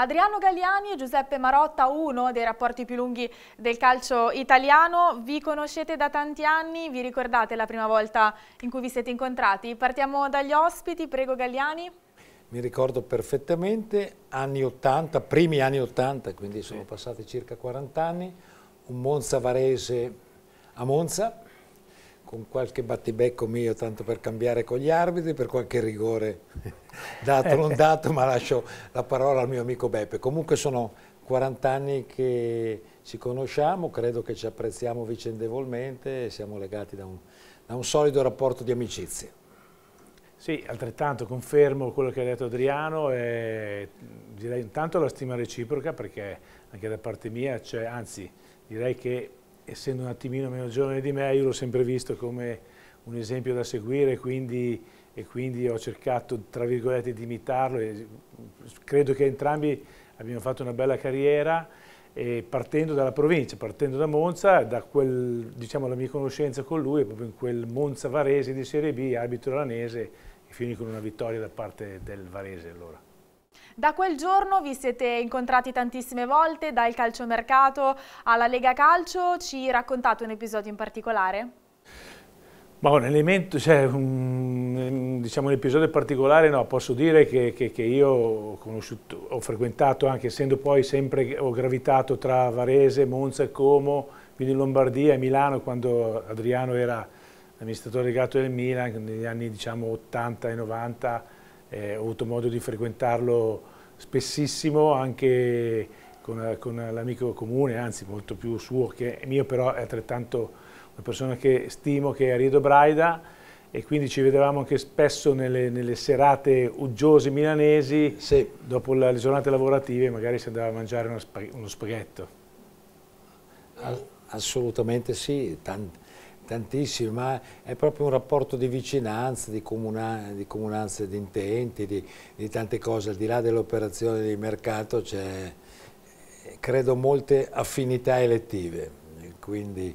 Adriano Galliani e Giuseppe Marotta, uno dei rapporti più lunghi del calcio italiano. Vi conoscete da tanti anni, vi ricordate la prima volta in cui vi siete incontrati? Partiamo dagli ospiti, prego Galliani. Mi ricordo perfettamente, anni 80, primi anni 80, quindi sono passati circa 40 anni, un Monza Varese a Monza, con qualche battibecco mio tanto per cambiare con gli arbitri, per qualche rigore dato non dato, ma lascio la parola al mio amico Beppe. Comunque sono 40 anni che ci conosciamo, credo che ci apprezziamo vicendevolmente e siamo legati da un, da un solido rapporto di amicizia. Sì, altrettanto confermo quello che ha detto Adriano e direi intanto la stima reciproca perché anche da parte mia c'è, anzi direi che essendo un attimino meno giovane di me, io l'ho sempre visto come un esempio da seguire quindi, e quindi ho cercato, tra virgolette, di imitarlo. E credo che entrambi abbiamo fatto una bella carriera partendo dalla provincia, partendo da Monza, da quel, diciamo, la mia conoscenza con lui proprio in quel Monza Varese di Serie B, arbitro lanese, e finì con una vittoria da parte del Varese allora. Da quel giorno vi siete incontrati tantissime volte, dal calciomercato alla Lega Calcio, ci raccontate un episodio in particolare? Ma un elemento, cioè un, diciamo un episodio particolare no, posso dire che, che, che io ho, conosciuto, ho frequentato anche, essendo poi sempre, ho gravitato tra Varese, Monza e Como, quindi Lombardia e Milano quando Adriano era amministratore legato del Milan negli anni diciamo 80 e 90 eh, ho avuto modo di frequentarlo spessissimo anche con, con l'amico comune, anzi molto più suo che mio, però è altrettanto una persona che stimo, che è Riedo Braida, e quindi ci vedevamo anche spesso nelle, nelle serate uggiose milanesi, sì. dopo la, le giornate lavorative magari si andava a mangiare uno, spagh uno spaghetto. Assolutamente sì, Tant tantissimi, ma è proprio un rapporto di vicinanza, di, comuna, di comunanza di intenti, di, di, tante cose, al di là dell'operazione di mercato c'è credo molte affinità elettive, quindi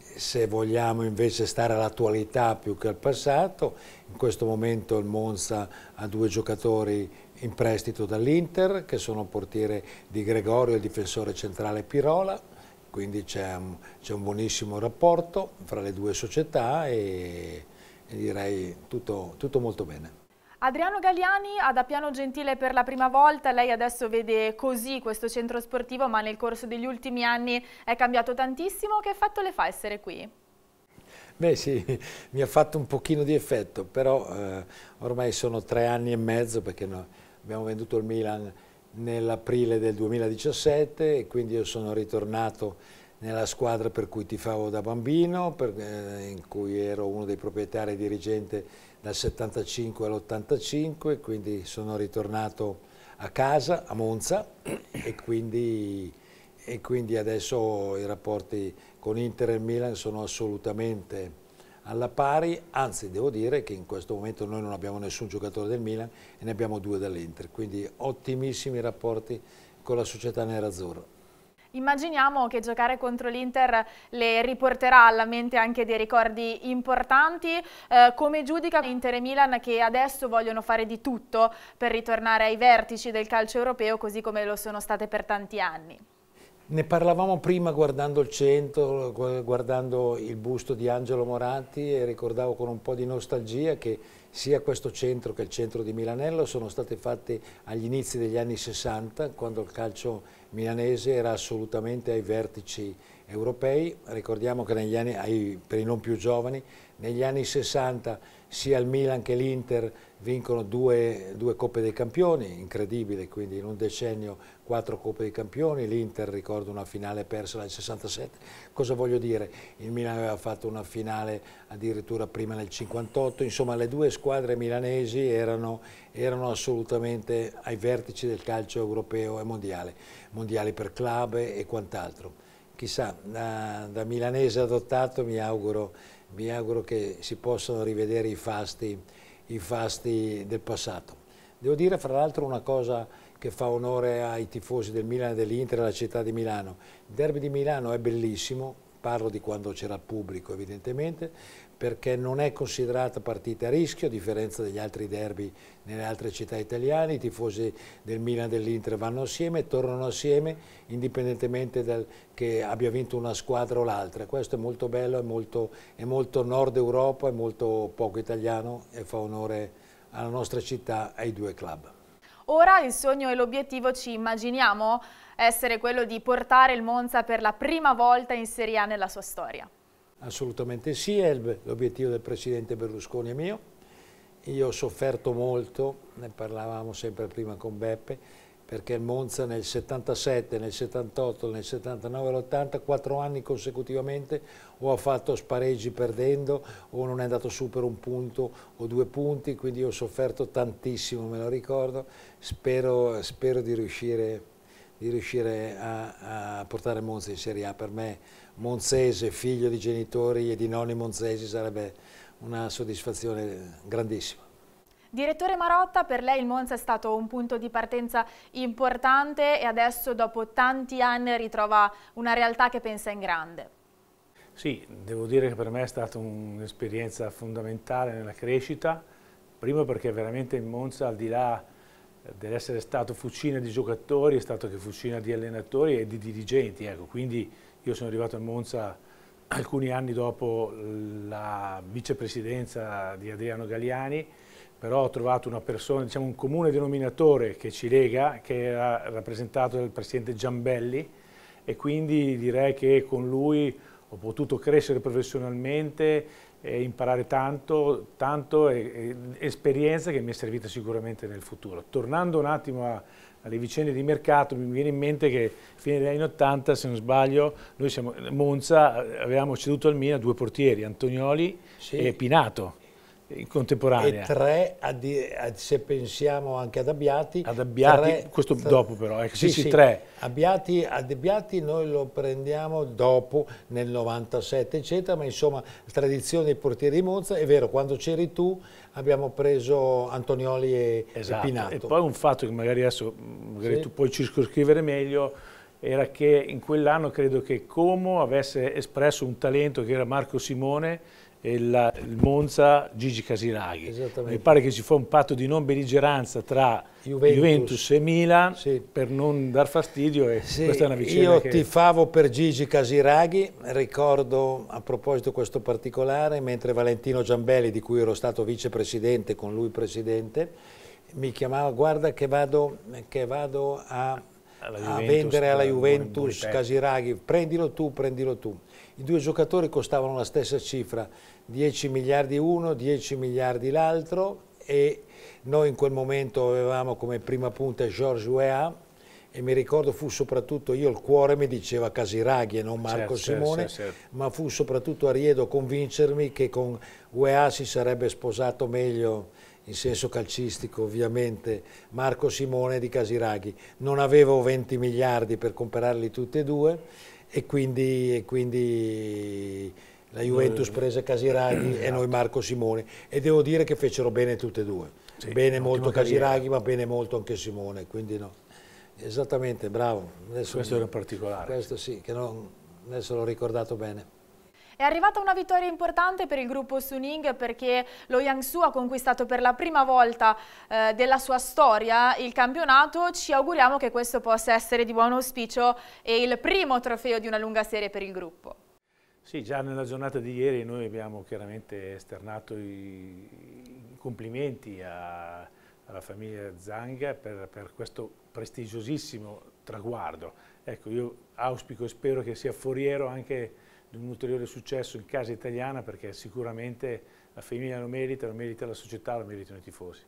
se vogliamo invece stare all'attualità più che al passato, in questo momento il Monza ha due giocatori in prestito dall'Inter, che sono portiere di Gregorio e il difensore centrale Pirola, quindi c'è un, un, buonissimo rapporto fra le due società e, e direi tutto, tutto molto bene. Adriano Galiani ad Appiano Gentile per la prima volta, lei adesso vede così questo centro sportivo ma nel corso degli ultimi anni è cambiato tantissimo, che effetto le fa essere qui? Beh sì, mi ha fatto un pochino di effetto, però eh, ormai sono tre anni e mezzo perché no, abbiamo venduto il Milan nell'aprile del 2017 e quindi io sono ritornato nella squadra per cui tifavo da bambino, per, eh, in cui ero uno dei proprietari e dirigente dal 75 all'85, quindi sono ritornato a casa, a Monza, e quindi, e quindi adesso i rapporti con Inter e Milan sono assolutamente alla pari, anzi devo dire che in questo momento noi non abbiamo nessun giocatore del Milan e ne abbiamo due dall'Inter, quindi ottimissimi rapporti con la società nerazzurra. Immaginiamo che giocare contro l'Inter le riporterà alla mente anche dei ricordi importanti. Eh, come giudica Inter e Milan che adesso vogliono fare di tutto per ritornare ai vertici del calcio europeo così come lo sono state per tanti anni? Ne parlavamo prima guardando il centro, guardando il busto di Angelo Moratti e ricordavo con un po' di nostalgia che sia questo centro che il centro di Milanello sono state fatte agli inizi degli anni 60 quando il calcio milanese era assolutamente ai vertici europei. Ricordiamo che negli anni, ai, per i non più giovani, negli anni 60 sia il Milan che l'Inter vincono due, due, Coppe dei Campioni, incredibile, quindi in un decennio quattro Coppe dei Campioni, l'Inter ricordo una finale persa nel 67, cosa voglio dire? Il Milan aveva fatto una finale addirittura prima nel 58, insomma le due squadre milanesi erano, erano assolutamente ai vertici del calcio europeo e mondiale, mondiali per club e quant'altro. Chissà, da, da milanese adottato mi auguro mi auguro che si possano rivedere i fasti, i fasti del passato. Devo dire fra l'altro una cosa che fa onore ai tifosi del Milan e dell'Inter e alla città di Milano. Il derby di Milano è bellissimo, parlo di quando c'era pubblico evidentemente, perché non è considerata partita a rischio, a differenza degli altri derby nelle altre città italiane, i tifosi del Milan e dell'Inter vanno assieme, tornano assieme, indipendentemente dal, che abbia vinto una squadra o l'altra. Questo è molto bello, è molto, è molto nord Europa, è molto poco italiano e fa onore alla nostra città, ai due club. Ora il sogno e l'obiettivo ci immaginiamo essere quello di portare il Monza per la prima volta in Serie A nella sua storia. Assolutamente sì, è l'obiettivo del Presidente Berlusconi è mio. Io ho sofferto molto, ne parlavamo sempre prima con Beppe, perché il Monza nel 77, nel 78, nel 79 e l'80, quattro anni consecutivamente o ha fatto spareggi perdendo o non è andato su per un punto o due punti, quindi io ho sofferto tantissimo, me lo ricordo, spero, spero di riuscire, di riuscire a, a, portare Monza in Serie A. Per me Monzese, figlio di genitori e di nonni monzesi, sarebbe una soddisfazione grandissima. Direttore Marotta, per lei il Monza è stato un punto di partenza importante e adesso dopo tanti anni ritrova una realtà che pensa in grande. Sì, devo dire che per me è stata un'esperienza fondamentale nella crescita, primo perché veramente il Monza al di là dell'essere stato fucina di giocatori è stato anche fucina di allenatori e di dirigenti, ecco. quindi io sono arrivato a Monza alcuni anni dopo la vicepresidenza di Adriano Galliani però ho trovato una persona, diciamo un comune denominatore che ci lega, che era rappresentato dal presidente Giambelli e quindi direi che con lui ho potuto crescere professionalmente e imparare tanto, tanto e, e esperienza che mi è servita sicuramente nel futuro. Tornando un attimo a, alle vicende di mercato, mi viene in mente che a fine degli anni 80, se non sbaglio, noi siamo Monza, eh, avevamo ceduto al Mina due portieri, Antonioli sì. e Pinato in contemporanea. E tre, a di, a, se pensiamo anche ad Abbiati. Ad Abbiati, tre, questo tre, dopo però, ecco, sì, sì, sì, tre. Abbiati, ad Abbiati noi lo prendiamo dopo, nel 97 eccetera, ma insomma tradizione dei portieri di Monza, è vero, quando c'eri tu abbiamo preso Antonioli e, esatto. e Pinato. E poi un fatto che magari adesso magari sì. tu puoi circoscrivere meglio, era che in quell'anno credo che Como avesse espresso un talento che era Marco Simone, il, il Monza Gigi Casiraghi. Mi pare che ci fu un patto di non belligeranza tra Juventus, Juventus e Milan sì. per non dar fastidio e sì, questa è una vicenda Io che... tifavo per Gigi Casiraghi, ricordo a proposito questo particolare, mentre Valentino Giambelli, di cui ero stato vicepresidente, con lui presidente, mi chiamava guarda che vado, che vado a, a vendere alla Juventus Casiraghi, prendilo tu, prendilo tu. I due giocatori costavano la stessa cifra, 10 miliardi uno, 10 miliardi l'altro e noi in quel momento avevamo come prima punta Georges Weah e mi ricordo fu soprattutto, io il cuore mi diceva Casiraghi e non certo, Marco certo, Simone, certo, certo. ma fu soprattutto a Riedo convincermi che con UEA si sarebbe sposato meglio in senso calcistico ovviamente Marco Simone di Casiraghi. Non avevo 20 miliardi per comprarli tutti e due e quindi, e quindi la Juventus eh. prese Casiraghi eh. e noi Marco Simone e devo dire che fecero bene tutte e due sì, bene molto Casiraghi ma bene molto anche Simone quindi no esattamente bravo adesso, questo era particolare questo sì che non, adesso l'ho ricordato bene è arrivata una vittoria importante per il gruppo Suning perché lo Yangsu ha conquistato per la prima volta eh, della sua storia il campionato. Ci auguriamo che questo possa essere di buon auspicio e il primo trofeo di una lunga serie per il gruppo. Sì, già nella giornata di ieri noi abbiamo chiaramente esternato i complimenti a, alla famiglia Zanga per, per questo prestigiosissimo traguardo. Ecco, io auspico e spero che sia foriero anche di un ulteriore successo in casa italiana perché sicuramente la famiglia lo merita, lo merita la società, lo meritano i tifosi.